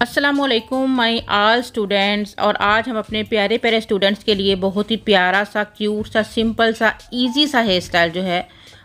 असलम माई आल students और आज हम अपने प्यारे प्यारे स्टूडेंट्स के लिए बहुत ही प्यारा सा क्यूट सा सिंपल सा इजी सा हेयर स्टाइल जो है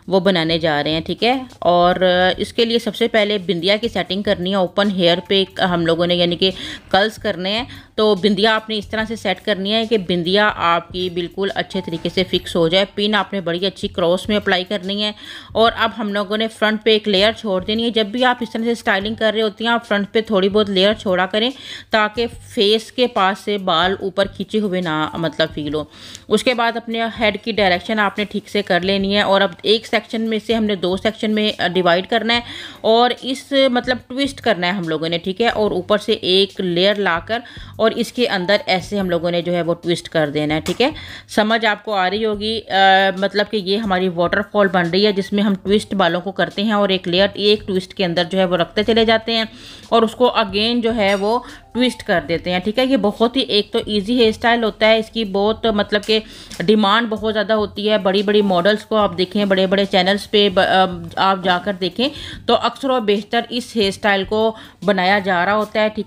वो बनाने जा रहे हैं ठीक है और इसके लिए सबसे पहले बिंदिया की सेटिंग करनी है ओपन हेयर पे हम लोगों ने यानी कि कर्ल्स करने हैं तो बिंदिया आपने इस तरह से सेट करनी है कि बिंदिया आपकी बिल्कुल अच्छे तरीके से फिक्स हो जाए पिन आपने बड़ी अच्छी क्रॉस में अप्लाई करनी है और अब हम लोगों ने फ्रंट पे एक लेयर छोड़ देनी है जब भी आप इस तरह से स्टाइलिंग कर रहे होती हैं आप फ्रंट पे थोड़ी बहुत लेयर छोड़ा करें ताकि फेस के पास से बाल ऊपर खींचे हुए ना मतलब फील हो उसके बाद अपने हेड की डायरेक्शन आपने ठीक से कर लेनी है और अब एक सेक्शन में से हमने दो सेक्शन में डिवाइड करना है और इस मतलब ट्विस्ट करना है हम लोगों ने ठीक है और ऊपर से एक लेयर लाकर और इसके अंदर ऐसे हम लोगों ने जो है वो ट्विस्ट कर देना है ठीक है समझ आपको आ रही होगी मतलब कि ये हमारी वाटरफॉल बन रही है जिसमें हम ट्विस्ट बालों को करते हैं और एक लेयर एक ट्विस्ट के अंदर जो है वो रखते चले जाते हैं और उसको अगेन जो है वो ट्विस्ट कर देते हैं ठीक है ये बहुत ही एक तो इजी हेयर स्टाइल होता है इसकी बहुत मतलब कि डिमांड बहुत ज़्यादा होती है बड़ी बड़ी मॉडल्स को आप देखें बड़े बड़े चैनल्स पे आप जाकर देखें तो अक्सर और बेहतर इस हेयर स्टाइल को बनाया जा रहा होता है ठीक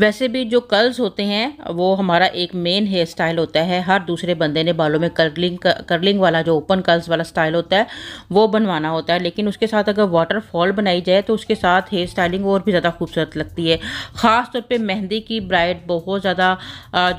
वैसे भी जो कर्ल्स होते हैं वो हमारा एक मेन हेयर स्टाइल होता है हर दूसरे बंदे ने बालों में कर्लिंग कर्लिंग वाला जो ओपन कर्ल्स वाला स्टाइल होता है वो बनवाना होता है लेकिन उसके साथ अगर वाटरफॉल बनाई जाए तो उसके साथ हेयर स्टाइलिंग और भी ज़्यादा खूबसूरत लगती है ख़ास तौर पर मेहंदी की ब्राइड बहुत ज़्यादा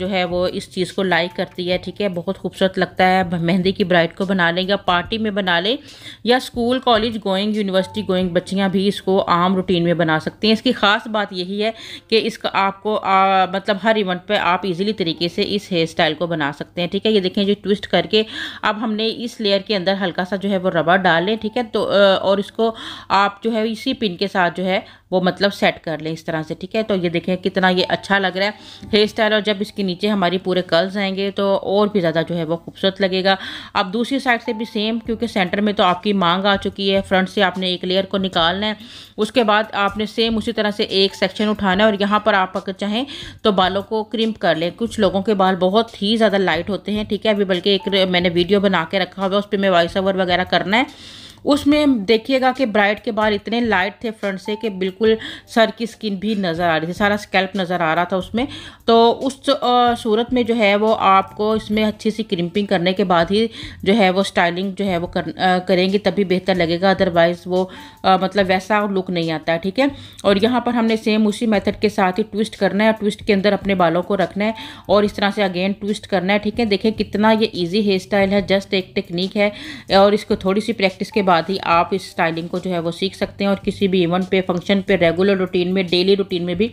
जो है वो इस चीज़ को लाइक करती है ठीक है बहुत खूबसूरत लगता है मेहंदी की ब्राइड को बना लें या पार्टी में बना लें या school college going university going बच्चियाँ भी इसको आम रूटीन में बना सकती हैं इसकी ख़ास बात यही है कि इसका आपको आ, मतलब हर इवेंट पे आप इजीली तरीके से इस हेयर स्टाइल को बना सकते हैं ठीक है ये देखें जो ट्विस्ट करके अब हमने इस लेयर के अंदर हल्का सा जो है वो रबर डाल लें ठीक है तो और इसको आप जो है इसी पिन के साथ जो है वो मतलब सेट कर लें इस तरह से ठीक है तो ये देखें कितना ये अच्छा लग रहा है हेयर स्टाइल और जब इसके नीचे हमारी पूरे कर्ल्स आएंगे तो और भी ज़्यादा जो है वो खूबसूरत लगेगा अब दूसरी साइड से भी सेम क्योंकि सेंटर में तो आपकी मांग आ चुकी है फ्रंट से आपने एक लेयर को निकालना है उसके बाद आपने सेम उसी तरह से एक सेक्शन उठाना है और यहाँ यहाँ पर आप अगर चाहें तो बालों को क्रिम्प कर लें कुछ लोगों के बाल बहुत ही ज़्यादा लाइट होते हैं ठीक है अभी बल्कि एक मैंने वीडियो बना के रखा हुआ है उस पर मैं वॉइस ओवर वगैरह करना है उसमें देखिएगा कि ब्राइड के बाल इतने लाइट थे फ्रंट से कि बिल्कुल सर की स्किन भी नज़र आ रही थी सारा स्कैल्प नज़र आ रहा था उसमें तो उस सूरत में जो है वो आपको इसमें अच्छी सी क्रिम्पिंग करने के बाद ही जो है वो स्टाइलिंग जो है वो कर, करेंगे तभी बेहतर लगेगा अदरवाइज़ वो आ, मतलब वैसा लुक नहीं आता है ठीक है और यहाँ पर हमने सेम उसी मेथड के साथ ही ट्विस्ट करना है ट्विस्ट के अंदर अपने बालों को रखना है और इस तरह से अगेन ट्विस्ट करना है ठीक है देखें कितना ये ईजी हेयर स्टाइल है जस्ट एक टेक्निक है और इसको थोड़ी सी प्रैक्टिस के बाद ही आप इस स्टाइलिंग को जो है वो सीख सकते हैं और किसी भी इवेंट पे फंक्शन पे रेगुलर रूटीन में डेली रूटीन में भी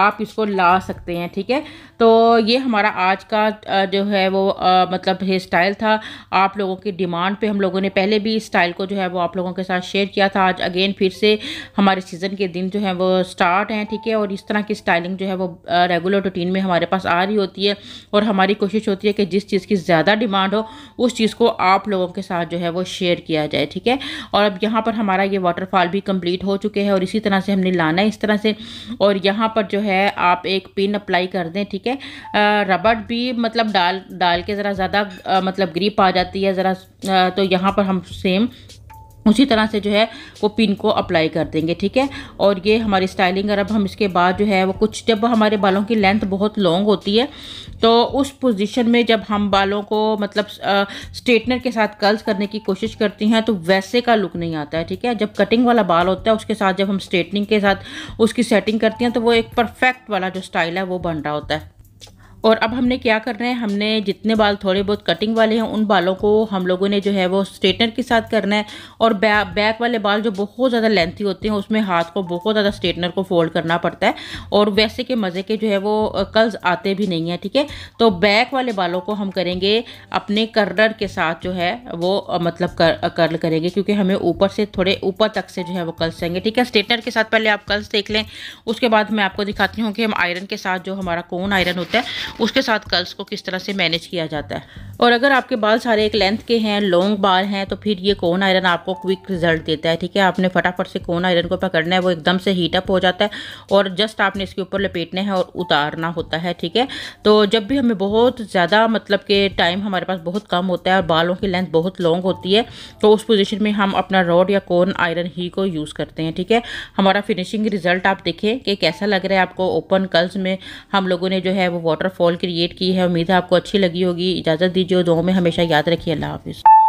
आप इसको ला सकते हैं ठीक है तो ये हमारा आज का जो है वो मतलब हेयर स्टाइल था आप लोगों की डिमांड पर हम लोगों ने पहले भी इस स्टाइल को जो है वो आप लोगों के साथ शेयर किया था आज अगेन फिर से हमारे सीज़न के दिन जो है वो स्टार्ट हैं ठीक है और इस तरह की स्टाइलिंग जो है वो रेगुलर रूटीन में हमारे पास आ रही होती है और हमारी कोशिश होती है कि जिस चीज़ की ज़्यादा डिमांड हो उस चीज़ को आप लोगों के साथ जो है वो शेयर किया जाए ठीक है है और अब यहाँ पर हमारा ये वाटरफॉल भी कम्प्लीट हो चुके हैं और इसी तरह से हमने लाना है इस तरह से और यहाँ पर जो है आप एक पिन अप्लाई कर दें ठीक है रबड़ भी मतलब डाल डाल के ज़रा ज़्यादा मतलब ग्रीप आ जाती है ज़रा तो यहाँ पर हम सेम उसी तरह से जो है वो पिन को अप्लाई कर देंगे ठीक है और ये हमारी स्टाइलिंग और अब हम इसके बाद जो है वो कुछ जब हमारे बालों की लेंथ बहुत लॉन्ग होती है तो उस पोजीशन में जब हम बालों को मतलब स्ट्रेटनर के साथ कर्ल्स करने की कोशिश करती हैं तो वैसे का लुक नहीं आता है ठीक है जब कटिंग वाला बाल होता है उसके साथ जब हम स्ट्रेटनिंग के साथ उसकी सेटिंग करती हैं तो वो एक परफेक्ट वाला जो स्टाइल है वो बन रहा होता है और अब हमने क्या करना है हमने जितने बाल थोड़े बहुत कटिंग वाले हैं उन बालों को हम लोगों ने जो है वो स्ट्रेटनर के साथ करना है और बैक बैक वाले बाल जो बहुत ज़्यादा लेंथी होते हैं उसमें हाथ को बहुत ज़्यादा स्ट्रेटनर को फोल्ड करना पड़ता है और वैसे के मज़े के जो है वो कल्स आते भी नहीं हैं ठीक है थीके? तो बैक वाले बालों को हम करेंगे अपने कर्लर के साथ जो है वो मतलब कर, कर्ल करेंगे क्योंकि हमें ऊपर से थोड़े ऊपर तक से जो है वो कल्स चाहेंगे ठीक है स्ट्रेटनर के साथ पहले आप कल्स देख लें उसके बाद मैं आपको दिखाती हूँ कि हम आयरन के साथ जो हमारा कौन आयरन होता है उसके साथ कर्ल्स को किस तरह से मैनेज किया जाता है और अगर आपके बाल सारे एक लेंथ के हैं लॉन्ग बाल हैं तो फिर ये कोन आयरन आपको क्विक रिजल्ट देता है ठीक है आपने फटाफट से कोन आयरन को पकड़ना है वो एकदम से हीटअप हो जाता है और जस्ट आपने इसके ऊपर लपेटना है और उतारना होता है ठीक है तो जब भी हमें बहुत ज़्यादा मतलब के टाइम हमारे पास बहुत कम होता है और बालों की लेंथ बहुत लॉन्ग होती है तो उस पोजिशन में हम अपना रॉड या कोन आयरन ही को यूज़ करते हैं ठीक है हमारा फिनिशिंग रिजल्ट आप देखें कि कैसा लग रहा है आपको ओपन कल्स में हम लोगों ने जो है वो वाटरफॉल कॉल क्रिएट की है उम्मीद है आपको अच्छी लगी होगी इजाज़त दीजिए दो में हमेशा याद रखिए अल्लाह हाफिज़